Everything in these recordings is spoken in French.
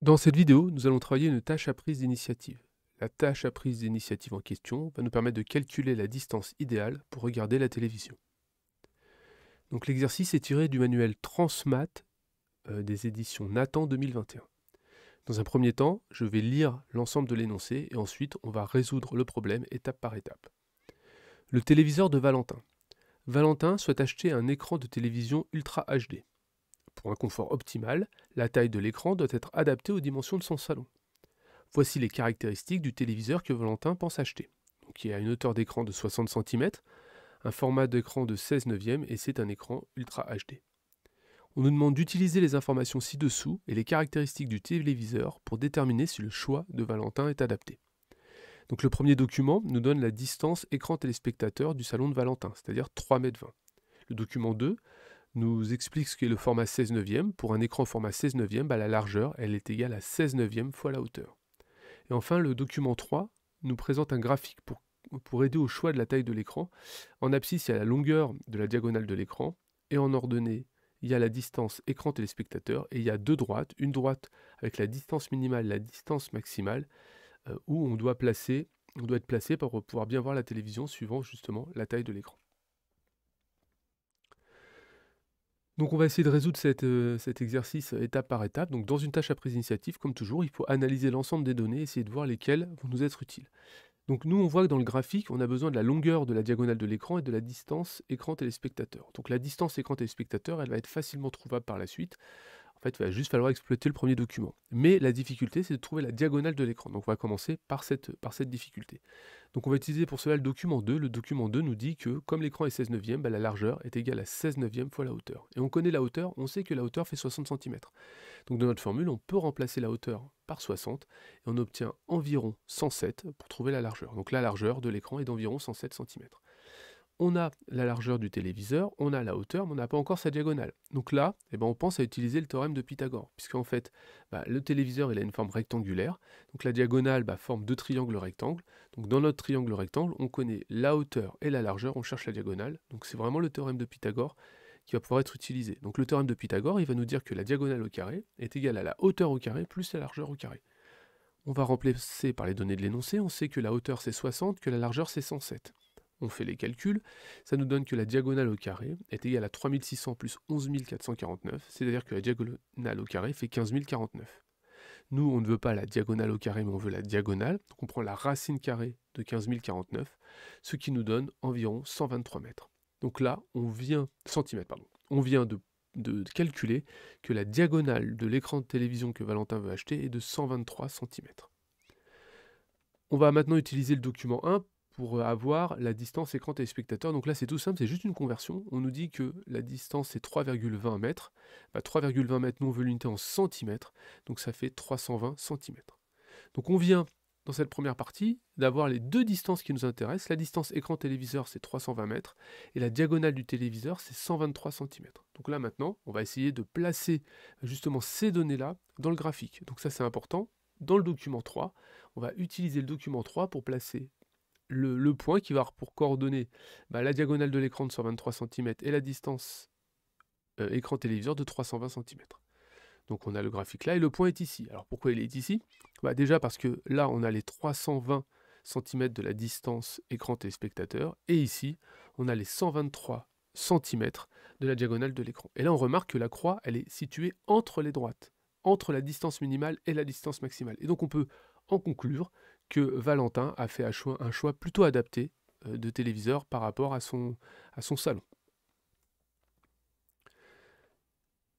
Dans cette vidéo, nous allons travailler une tâche à prise d'initiative. La tâche à prise d'initiative en question va nous permettre de calculer la distance idéale pour regarder la télévision. Donc l'exercice est tiré du manuel Transmat euh, des éditions Nathan 2021. Dans un premier temps, je vais lire l'ensemble de l'énoncé et ensuite on va résoudre le problème étape par étape. Le téléviseur de Valentin. Valentin souhaite acheter un écran de télévision Ultra HD. Pour un confort optimal, la taille de l'écran doit être adaptée aux dimensions de son salon. Voici les caractéristiques du téléviseur que Valentin pense acheter. Donc il a une hauteur d'écran de 60 cm, un format d'écran de 16 neuvième et c'est un écran Ultra HD. On nous demande d'utiliser les informations ci-dessous et les caractéristiques du téléviseur pour déterminer si le choix de Valentin est adapté. Donc le premier document nous donne la distance écran téléspectateur du salon de Valentin, c'est-à-dire 3,20 m. Le document 2 nous explique ce qu'est le format 16 neuvième. Pour un écran format 16 neuvième, bah, la largeur, elle est égale à 16 neuvième fois la hauteur. Et enfin, le document 3 nous présente un graphique pour, pour aider au choix de la taille de l'écran. En abscisse, il y a la longueur de la diagonale de l'écran, et en ordonnée, il y a la distance écran téléspectateur, et il y a deux droites, une droite avec la distance minimale, la distance maximale, euh, où on doit placer, on doit être placé pour pouvoir bien voir la télévision suivant justement la taille de l'écran. Donc on va essayer de résoudre euh, cet exercice euh, étape par étape. Donc dans une tâche à prise d'initiative, comme toujours, il faut analyser l'ensemble des données, essayer de voir lesquelles vont nous être utiles. Donc nous, on voit que dans le graphique, on a besoin de la longueur de la diagonale de l'écran et de la distance écran téléspectateur. Donc la distance écran téléspectateur, elle va être facilement trouvable par la suite. En fait, il va juste falloir exploiter le premier document. Mais la difficulté, c'est de trouver la diagonale de l'écran. Donc on va commencer par cette, difficulté. Donc on va utiliser pour cela le document 2. Le document 2 nous dit que comme l'écran est 16 neuvième, bah, la largeur est égale à 16 neuvième fois la hauteur. Et on connaît la hauteur, on sait que la hauteur fait 60 cm. Donc dans notre formule, on peut remplacer la hauteur par 60 et on obtient environ 107 pour trouver la largeur. Donc la largeur de l'écran est d'environ 107 cm on a la largeur du téléviseur, on a la hauteur, mais on n'a pas encore sa diagonale. Donc là, eh ben, on pense à utiliser le théorème de Pythagore, puisqu'en fait, bah, le téléviseur il a une forme rectangulaire, donc la diagonale bah, forme deux triangles rectangles. Donc dans notre triangle rectangle, on connaît la hauteur et la largeur, on cherche la diagonale. Donc c'est vraiment le théorème de Pythagore qui va pouvoir être utilisé. Donc le théorème de Pythagore, il va nous dire que la diagonale au carré est égale à la hauteur au carré plus la largeur au carré. On va remplacer par les données de l'énoncé, on sait que la hauteur c'est 60, que la largeur c'est 107 on fait les calculs, ça nous donne que la diagonale au carré est égale à 3600 plus 11449, c'est-à-dire que la diagonale au carré fait 15049. Nous, on ne veut pas la diagonale au carré, mais on veut la diagonale, donc on prend la racine carrée de 15049, ce qui nous donne environ 123 mètres. Donc là, on vient, pardon, on vient de, de calculer que la diagonale de l'écran de télévision que Valentin veut acheter est de 123 cm. On va maintenant utiliser le document 1 pour euh, avoir la distance écran téléspectateur. Donc là, c'est tout simple, c'est juste une conversion. On nous dit que la distance est 3,20 mètres. 3,20 bah, mètres, nous on veut l'unité en centimètres, donc ça fait 320 centimètres. Donc on vient dans cette première partie d'avoir les deux distances qui nous intéressent. La distance écran-téléviseur, c'est 320 mètres, et la diagonale du téléviseur, c'est 123 cm. Donc là maintenant, on va essayer de placer justement ces données-là dans le graphique. Donc ça c'est important. Dans le document 3, on va utiliser le document 3 pour placer le, point qui va pour coordonner bah, la diagonale de l'écran de 123 cm et la distance euh, écran téléviseur de 320 cm. Donc on a le graphique là et le point est ici. Alors pourquoi il est ici bah, Déjà parce que là on a les 320 cm de la distance écran téléspectateur et ici on a les 123 cm de la diagonale de l'écran. Et là on remarque que la croix elle est située entre les droites, entre la distance minimale et la distance maximale. Et donc on peut en conclure que Valentin a fait un choix, plutôt adapté euh, de téléviseur par rapport à son, à son salon.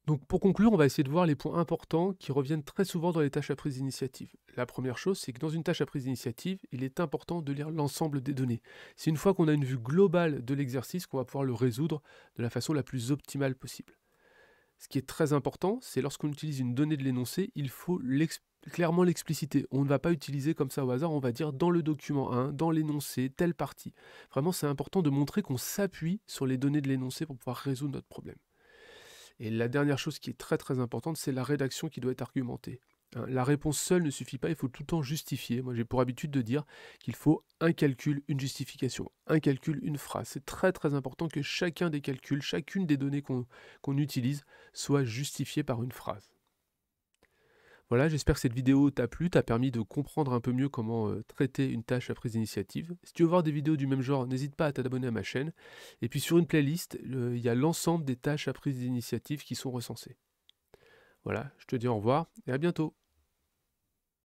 Donc pour conclure, on va essayer de voir les points importants qui reviennent très souvent dans les tâches à prise d'initiative. La première chose, c'est que dans une tâche à prise d'initiative, il est important de lire l'ensemble des données. C'est une fois qu'on a une vue globale de l'exercice qu'on va pouvoir le résoudre de la façon la plus optimale possible. Ce qui est très important, c'est lorsqu'on utilise une donnée de l'énoncé, il faut clairement l'expliciter. On ne va pas utiliser comme ça au hasard, on va dire dans le document 1, dans l'énoncé, telle partie. Vraiment, c'est important de montrer qu'on s'appuie sur les données de l'énoncé pour pouvoir résoudre notre problème. Et la dernière chose qui est très très importante, c'est la rédaction qui doit être argumentée. Hein, la réponse seule ne suffit pas, il faut tout le temps justifier. Moi j'ai pour habitude de dire qu'il faut un calcul, une justification, un calcul, une phrase. C'est très très important que chacun des calculs, chacune des données qu'on utilise soit justifiée par une phrase. Voilà, j'espère que cette vidéo t'a plu, t'a permis de comprendre un peu mieux comment euh, traiter une tâche à prise d'initiative. Si tu veux voir des vidéos du même genre, n'hésite pas à t'abonner à ma chaîne. Et puis sur une playlist, euh, il y a l'ensemble des tâches à prise d'initiative qui sont recensées. Voilà, je te dis au revoir et à bientôt.